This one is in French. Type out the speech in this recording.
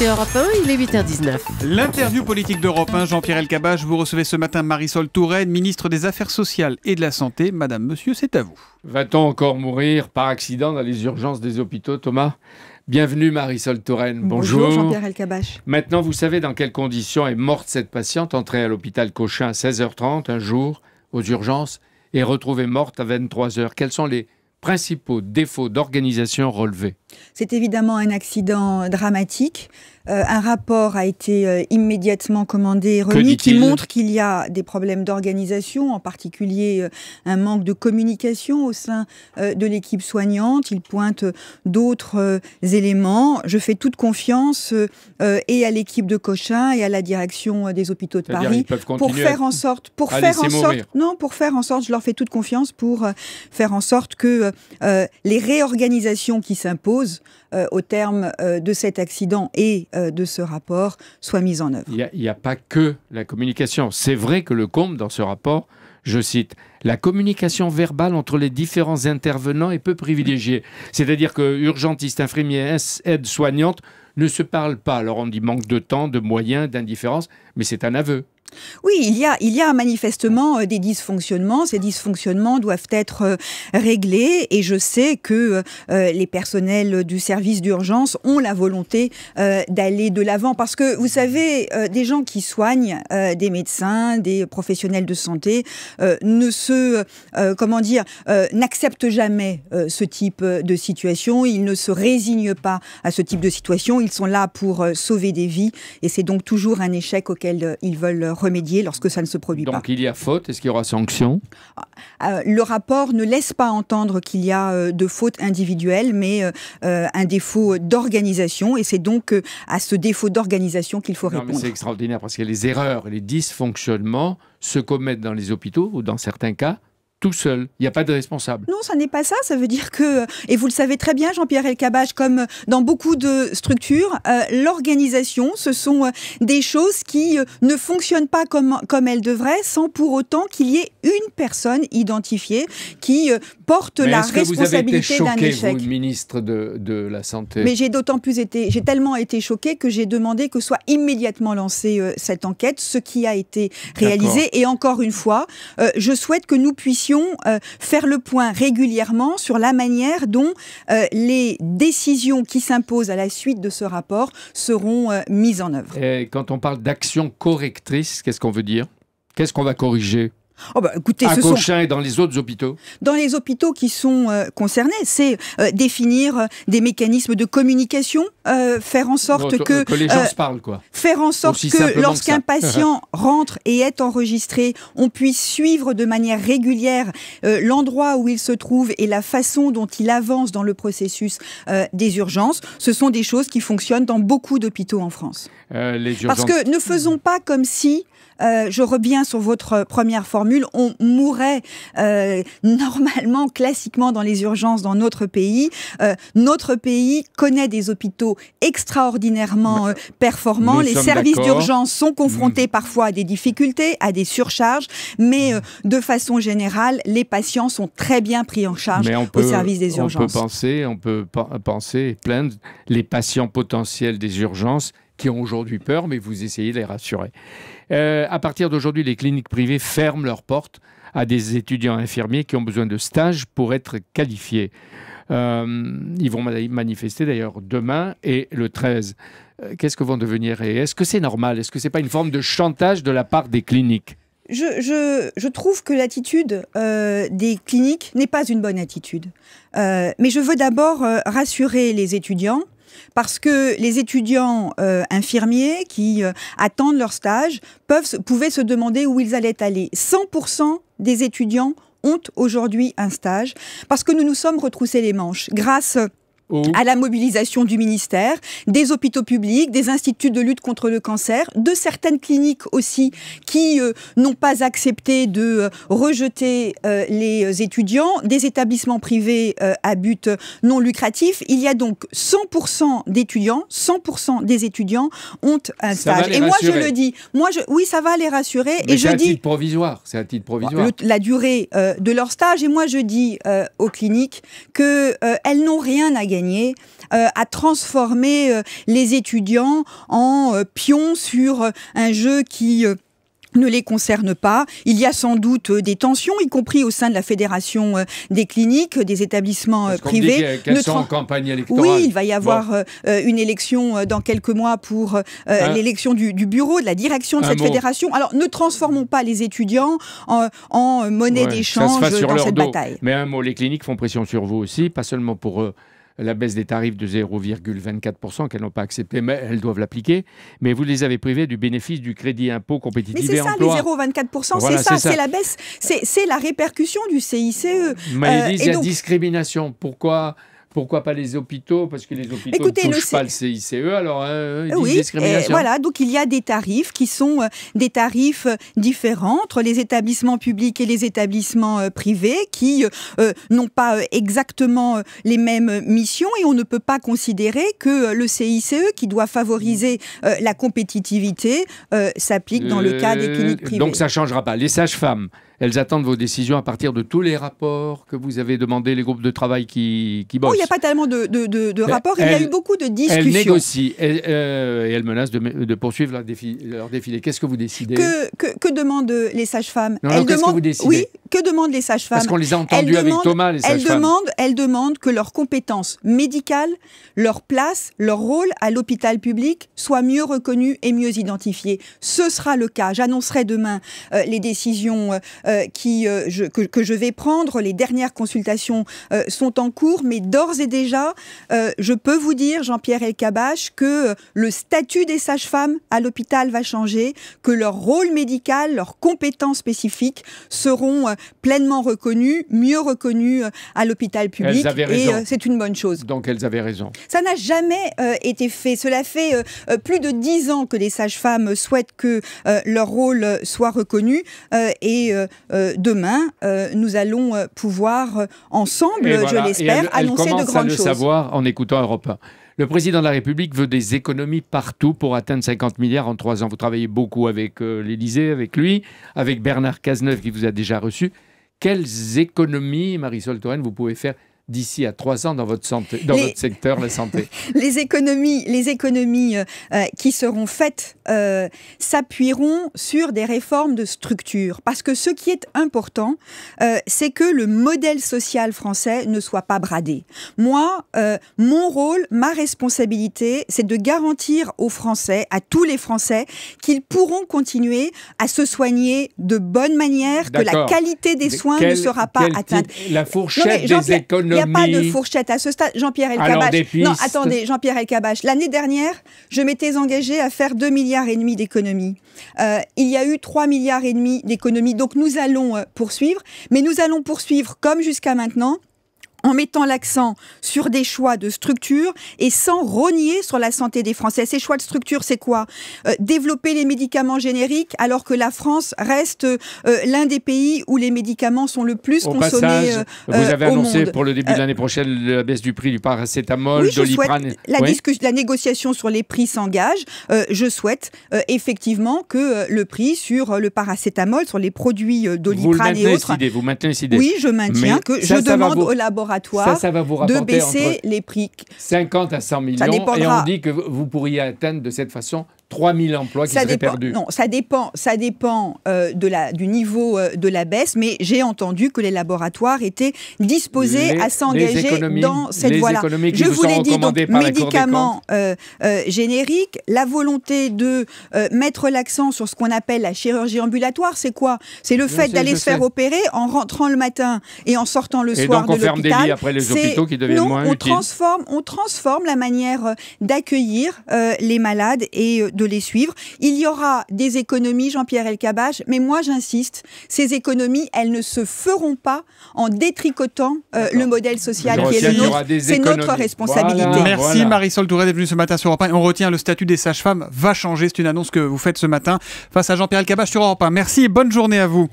Europe 1, il est 8h19. L'interview politique d'Europe 1, Jean-Pierre Elkabach, vous recevez ce matin Marisol Touraine, ministre des Affaires sociales et de la Santé. Madame, monsieur, c'est à vous. Va-t-on encore mourir par accident dans les urgences des hôpitaux, Thomas Bienvenue Marisol Touraine. Bonjour. Bonjour Jean-Pierre Elkabach. Maintenant, vous savez dans quelles conditions est morte cette patiente entrée à l'hôpital Cochin à 16h30 un jour aux urgences et retrouvée morte à 23h. Quels sont les principaux défauts d'organisation relevés c'est évidemment un accident dramatique. Euh, un rapport a été euh, immédiatement commandé et remis qui montre qu'il y a des problèmes d'organisation, en particulier euh, un manque de communication au sein de l'équipe soignante. Il pointe d'autres éléments. Je fais toute confiance et à l'équipe de Cochin et à la direction des hôpitaux de Paris pour faire en sorte, non, pour faire en sorte, je leur fais toute confiance pour faire en sorte que les réorganisations qui s'imposent euh, au terme euh, de cet accident et euh, de ce rapport soit mise en œuvre. Il n'y a, pas que la communication. C'est vrai que le compte dans ce rapport, je cite, la communication verbale entre les différents intervenants est peu privilégiée. C'est-à-dire que urgentiste, infirmier, aide-soignante ne se parlent pas. Alors on dit manque de temps, de moyens, d'indifférence, mais c'est un aveu oui, il y a, il y a manifestement euh, des dysfonctionnements. Ces dysfonctionnements doivent être euh, réglés et je sais que euh, les personnels du service d'urgence ont la volonté d'aller de l'avant parce que, vous savez, des gens qui soignent, des médecins, des professionnels de santé, ne se, comment dire, n'acceptent jamais ce type de situation. Ils ne se résignent pas à ce type de situation. Ils sont là pour sauver des vies et c'est donc toujours un échec auquel ils veulent leur remédier lorsque ça ne se produit pas. Donc il y a faute, est-ce qu'il y aura sanction ah, euh, Le rapport ne laisse pas entendre qu'il y a euh, de faute individuelle, mais euh, un défaut d'organisation, et c'est donc à ce défaut d'organisation qu'il faut répondre. C'est extraordinaire parce que les erreurs, les dysfonctionnements se commettent dans les hôpitaux ou dans certains cas tout seul. Il n'y a pas de responsable. Non, ça n'est pas ça. Ça veut dire que, euh, et vous le savez très bien, Jean-Pierre Elkabach, comme euh, dans beaucoup de structures, euh, l'organisation, ce sont des choses qui ne fonctionnent pas comme, comme elles devraient, sans pour autant qu'il y ait une personne identifiée qui porte la responsabilité d'un échec. Vous, ministre de, de la Santé. Mais j'ai d'autant plus été, j'ai tellement été choquée que j'ai demandé que soit immédiatement lancée cette enquête, ce qui a été réalisé. Et encore une fois, je souhaite que nous puissions euh, faire le point régulièrement sur la manière dont euh, les décisions qui s'imposent à la suite de ce rapport seront euh, mises en œuvre. Et quand on parle d'action correctrice, qu'est-ce qu'on veut dire Qu'est-ce qu'on va corriger oh bah, à Cochin et dans les autres hôpitaux Dans les hôpitaux qui sont concernés, c'est définir des mécanismes de communication euh, faire en sorte euh, que, les gens euh, parlent quoi. Faire en sorte que lorsqu'un patient rentre et est enregistré, on puisse suivre de manière régulière l'endroit où il se trouve et la façon dont il avance dans le processus des urgences. Ce sont des choses qui fonctionnent dans beaucoup d'hôpitaux en France. Les urgences... Parce que ne faisons pas comme si euh, je reviens sur votre première formule, on mourait euh, normalement, classiquement dans les urgences dans notre pays. Euh, notre pays connaît des hôpitaux extraordinairement euh, performants. les services d'urgence sont confrontés mmh. parfois à des difficultés, à des surcharges, mais mmh. euh, de façon générale, les patients sont très bien pris en charge au service des urgences. On peut penser, on peut penser, plaindre les patients potentiels des urgences qui ont aujourd'hui peur, mais vous essayez de les rassurer. Euh, à partir d'aujourd'hui, les cliniques privées ferment leurs portes à des étudiants infirmiers qui ont besoin de stages pour être qualifiés. Euh, ils vont manifester d'ailleurs demain et le 13 euh, qu'est-ce que vont devenir et est-ce que c'est normal Est-ce que c'est pas une forme de chantage de la part des cliniques je, trouve que l'attitude euh, des cliniques n'est pas une bonne attitude. mais je veux d'abord rassurer les étudiants parce que les étudiants infirmiers qui attendent leur stage peuvent, pouvaient se demander où ils allaient aller. 100% des étudiants aujourd'hui un stage parce que nous nous sommes retroussés les manches grâce à la mobilisation du ministère, des hôpitaux publics, des instituts de lutte contre le cancer, de certaines cliniques aussi qui euh, n'ont pas accepté de euh, rejeter euh, les étudiants, des établissements privés à but non lucratif. Il y a donc 100% d'étudiants, 100% des étudiants ont un stage. Et moi je le dis, moi je, oui ça va les rassurer. et je un dis titre provisoire, c'est un titre provisoire. la durée de leur stage. Et moi je dis aux cliniques qu'elles elles n'ont rien à gagner à euh, transformer euh, les étudiants en euh, pions sur un jeu qui ne les concerne pas. Il y a sans doute des tensions, y compris au sein de la fédération des cliniques, des établissements Parce privés. Dit sont en campagne électorale. Oui, il va y avoir une élection dans quelques mois pour hein l'élection du, bureau, de la direction de cette fédération. Alors, ne transformons pas les étudiants en, monnaie d'échange dans cette bataille. Mais un mot, les cliniques font pression sur vous aussi, pas seulement pour eux la baisse des tarifs de 0,24% qu'elles n'ont pas accepté, mais elles doivent l'appliquer. Mais vous les avez privées du bénéfice du crédit impôt compétitif mais c'est ça, les 0,24%, c'est ça, c'est la baisse, c'est la répercussion du CICE. Mais euh, il y a discrimination. Pourquoi pourquoi pas les hôpitaux Parce que les hôpitaux ne touchent pas le CICE, alors hein, hein, oui, eh, voilà, donc il y a des tarifs qui sont euh, des tarifs euh, différents entre les établissements publics et les établissements euh, privés qui n'ont pas exactement les mêmes missions et on ne peut pas considérer que le CICE, qui doit favoriser la compétitivité, s'applique dans le cas des cliniques privées. Donc ça ne changera pas. Les sages-femmes, elles attendent vos décisions à partir de tous les rapports que vous avez demandé, les groupes de travail qui, qui oh, bossent. il n'y a pas tellement de, de, rapports, il y a eu beaucoup de discussions. Elles négocient euh, et, elles menacent de, poursuivre leur, leur défilé. Qu'est-ce que vous décidez que, demandent les sages-femmes Elles demandent, vous oui, que demandent les sages-femmes Parce qu'on les a entendues avec Thomas, les sages-femmes. Elles demandent, elles demandent que leurs compétences médicales, leur place, leur rôle à l'hôpital public soient mieux reconnues et mieux identifiées. Ce sera le cas. J'annoncerai demain euh, les décisions euh, euh, qui, je, que, que, je vais prendre. Les dernières consultations sont en cours, mais d'ores et déjà, je peux vous dire, Jean-Pierre Elkabach, que le statut des sages-femmes à l'hôpital va changer, que leur rôle médical, leurs compétences spécifiques seront pleinement reconnues, mieux reconnues euh, à l'hôpital public. Et euh, c'est une bonne chose. Donc elles avaient raison. Ça n'a jamais euh, été fait. Cela fait plus de dix ans que les sages-femmes souhaitent que leur rôle soit reconnu. et demain, nous allons pouvoir ensemble, je l'espère, annoncer de grandes choses. à le savoir en écoutant Europe 1. Le président de la République veut des économies partout pour atteindre 50 milliards en trois ans. Vous travaillez beaucoup avec l'Élysée, avec lui, avec Bernard Cazeneuve qui vous a déjà reçu quelles économies, Marisol Touraine, vous pouvez faire d'ici à trois ans dans votre santé, dans secteur, la santé. les économies, les économies euh, euh, qui seront faites euh, s'appuieront sur des réformes de structure, parce que ce qui est important, c'est que le modèle social français ne soit pas bradé. Moi, mon rôle, ma responsabilité, c'est de garantir aux Français, à tous les Français, qu'ils pourront continuer à se soigner de bonne manière, que la qualité des soins ne sera pas atteinte. la fourchette des économies il n'y a pas de fourchette à ce stade. Jean-Pierre Elkabbach, Non, attendez, Jean-Pierre Elkabbach. L'année dernière, je m'étais engagé à faire 2 milliards et demi d'économies. Euh, il y a eu 3 milliards et demi d'économies. Donc nous allons euh, poursuivre, mais nous allons poursuivre comme jusqu'à maintenant en mettant l'accent sur des choix de structure et sans renier sur la santé des Français. Ces choix de structure, c'est quoi euh, Développer les médicaments génériques alors que la France reste euh, l'un des pays où les médicaments sont le plus consommés euh, Vous avez annoncé pour le début de l'année prochaine la baisse du prix du paracétamol, oui, doliprane. La, la, négociation sur les prix s'engage. je souhaite effectivement que le prix sur le paracétamol, sur les produits doliprane et autres. vous maintenez cette idée. Oui, je maintiens que je demande au laboratoire ça, ça va vous de baisser les prix. 50 à 100 millions. Et on dit que vous pourriez atteindre de cette façon 3000 emplois qui ça seraient perdus. Non, ça dépend, ça dépend euh, de la, du niveau euh, de la baisse, mais j'ai entendu que les laboratoires étaient disposés à s'engager dans cette voie-là. Je vous, l'ai dit, donc médicaments euh, euh, génériques, la volonté de mettre l'accent sur ce qu'on appelle la chirurgie ambulatoire, c'est quoi C'est le fait d'aller se faire opérer en rentrant le matin et en sortant le soir de l'hôpital. non, on Transforme, on transforme la manière d'accueillir les malades et de les suivre. Il y aura des économies, Jean-Pierre Elkabach, mais moi j'insiste, ces économies, elles ne se feront pas en détricotant euh, le modèle social qui est le nôtre. C'est notre responsabilité. Merci Marisol Touré d'être venue ce matin sur Europe On retient le statut des sages-femmes va changer. C'est une annonce que vous faites ce matin face à Jean-Pierre Elkabach sur Europe Merci et bonne journée à vous.